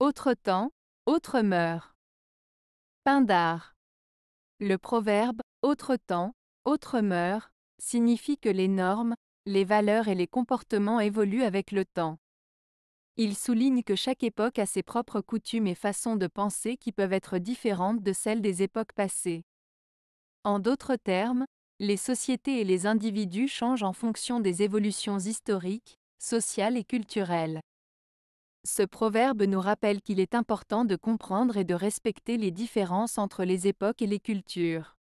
Autre temps, autre meurt. Pindar. Le proverbe autre temps, autre meurt signifie que les normes, les valeurs et les comportements évoluent avec le temps. Il souligne que chaque époque a ses propres coutumes et façons de penser qui peuvent être différentes de celles des époques passées. En d'autres termes, les sociétés et les individus changent en fonction des évolutions historiques, sociales et culturelles. Ce proverbe nous rappelle qu'il est important de comprendre et de respecter les différences entre les époques et les cultures.